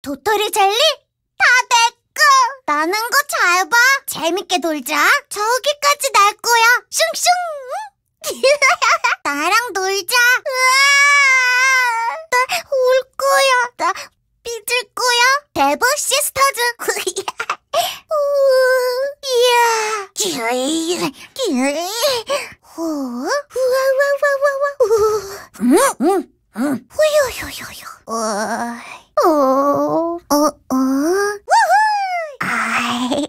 도토리 젤리? 다 됐고! 나는 거 잘 봐! 재밌게 놀자! 저기까지 날 거야! 슝슝! 나랑 놀자! 으아! 나울 거야! 나 삐질 거야! 데보 시스터즈! 이야! 기으이! 기으이! 후! 우와와와우와 우! 응! 응! 응. 후유유유유. 어, 어, 어, 어. 우후! 아이,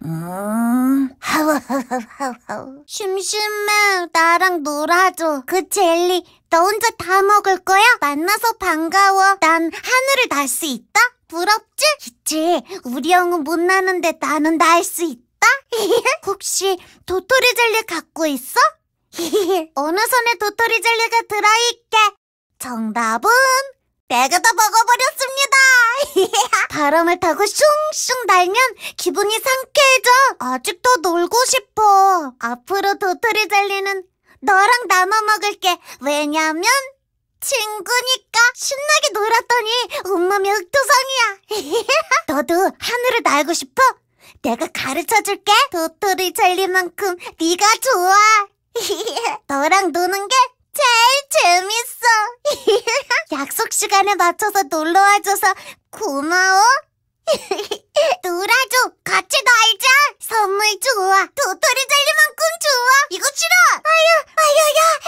으아. 하와하와하와. 심심해. 나랑 놀아줘. 그 젤리, 너 혼자 다 먹을 거야? 만나서 반가워. 난 하늘을 날 수 있다? 부럽지? 그치. 우리 형은 못 나는데 나는 날 수 있다? 혹시 도토리 젤리 갖고 있어? 어느 손에 도토리 젤리가 들어있게 정답은 내가 다 먹어버렸습니다. 바람을 타고 슝슝 날면 기분이 상쾌해져. 아직도 놀고 싶어. 앞으로 도토리 젤리는 너랑 나눠 먹을게. 왜냐면 친구니까 신나게 놀았더니 온몸이 흑토성이야. 너도 하늘을 날고 싶어? 내가 가르쳐줄게. 도토리 젤리만큼 네가 좋아. 너랑 노는 게 제일 재밌어. 약속 시간에 맞춰서 놀러 와줘서 고마워. 놀아줘. 같이 놀자. 선물 좋아. 도토리 젤리만큼 좋아. 이거 싫어. 아유, 아유야.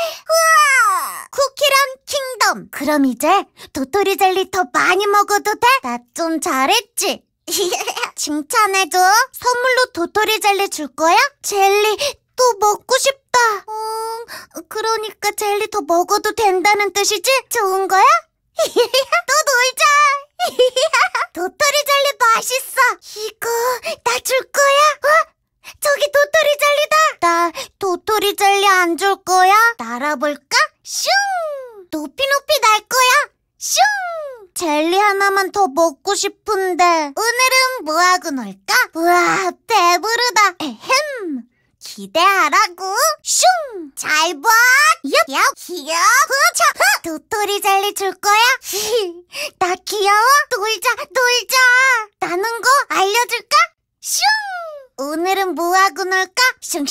우와. 쿠키랑 킹덤. 그럼 이제 도토리 젤리 더 많이 먹어도 돼? 나 좀 잘했지? 칭찬해줘. 선물로 도토리 젤리 줄 거야? 젤리 또 먹고 싶어. 그러니까 젤리 더 먹어도 된다는 뜻이지? 좋은 거야? 또 놀자! 도토리 젤리 맛있어! 이거 나 줄 거야? 어? 저기 도토리 젤리다! 나 도토리 젤리 안 줄 거야? 날아볼까? 슝! 높이 높이 날 거야! 슝! 젤리 하나만 더 먹고 싶은데 오늘은 뭐하고 놀까? 우와 배부르다 에헴 기대하라고 슝! 잘 봐! 얍! 얍! 귀여! 후차! 도토리 젤리 줄 거야? 나 귀여워? 놀자 놀자! 나는 거 알려줄까? 슝! 오늘은 뭐하고 놀까? 슝슝!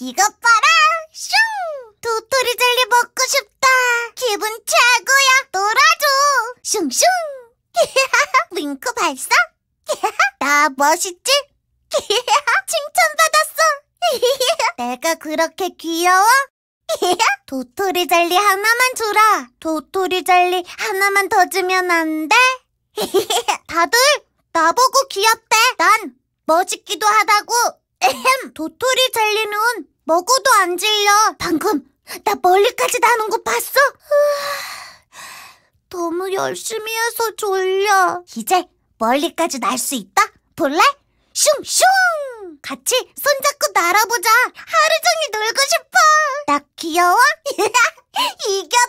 이것 봐라! 슝! 도토리 젤리 먹고 싶다! 기분 최고야! 놀아줘! 슝슝! 윙크 발사? 나 멋있지? 칭찬받았어! 내가 그렇게 귀여워? 도토리 젤리 하나만 주라. 도토리 젤리 하나만 더 주면 안 돼? 다들 나보고 귀엽대. 난 멋있기도 하다고. 도토리 젤리는 먹어도 안 질려. 방금 나 멀리까지 나는 거 봤어? 너무 열심히 해서 졸려. 이제 멀리까지 날 수 있다? 볼래? 슝슝! 같이 손잡고 날아보자. 하루 종일 놀고 싶어. 나 귀여워? 이겨